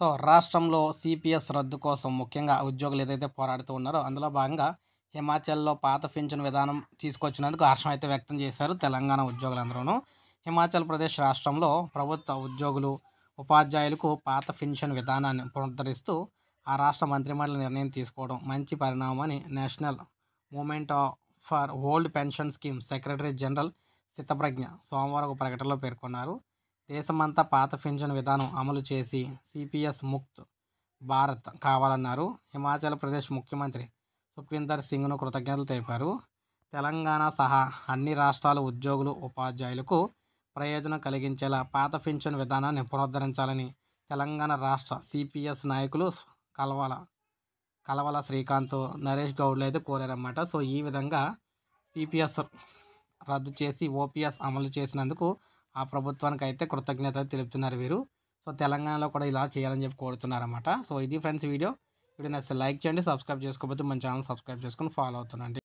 so రాష్ట్రంలో CPS రద్దు కోసం ముఖ్యంగా ఉద్యోగులు ఏదైతే పోరాడుతూ ఉన్నారో అందులో భాగంగా హిమాచల్లో పాత పింఛన్ విధానం తీసుకొచ్చినందుకు హర్షం అయితే వ్యక్తం చేశారు తెలంగాణ ఉద్యోగులందరూ హిమాచల్ ప్రదేశ్ రాష్ట్రంలో ప్రభుత్వ ఉద్యోగులు ఉపాధ్యాయులకు పాత పింఛన్ విధానాన్ని పునరుద్ధరిస్తూ ఆ రాష్ట్ర మంత్రిమండలి నిర్ణయం తీసుకోవడం మంచి పరిణామమని National Movement for Old Pension Scheme secretary general స్థితప్రజ్ఞ సోమవారం ఒక ప్రకటనలో పేర్కొన్నారు దేశమంతా పాత పింఛను విధానం అమలు చేసి సిపిఎస్ ముక్త్ భారత్ కావాలన్నారు హిమాచల్ ప్రదేశ్ ముఖ్యమంత్రి సుఖ్వీందర్ సింగ్ను కృతజ్ఞతలు తెలిపారు తెలంగాణ సహా అన్ని రాష్ట్రాల ఉద్యోగులు ఉపాధ్యాయులకు ప్రయోజనం కలిగించేలా పాత పింఛను విధానాన్ని పునరుద్ధరించాలని తెలంగాణ రాష్ట్ర సిపిఎస్ నాయకులు కలవాల కలవల శ్రీకాంత్ నరేష్ గౌడ్లు అయితే కోరారన్నమాట సో ఈ విధంగా సిపిఎస్ రద్దు చేసి ఓపీఎస్ అమలు చేసినందుకు ఆ ప్రభుత్వానికి అయితే కృతజ్ఞత తెలుపుతున్నారు వీరు సో తెలంగాణలో కూడా ఇలా చేయాలని చెప్పి కోరుతున్నారన్నమాట సో ఇది ఫ్రెండ్స్ వీడియో వీడియో నచ్చితే లైక్ చేయండి సబ్స్క్రైబ్ చేసుకోకపోతే మన ఛానల్ సబ్స్క్రైబ్ చేసుకుని ఫాలో అవుతుండండి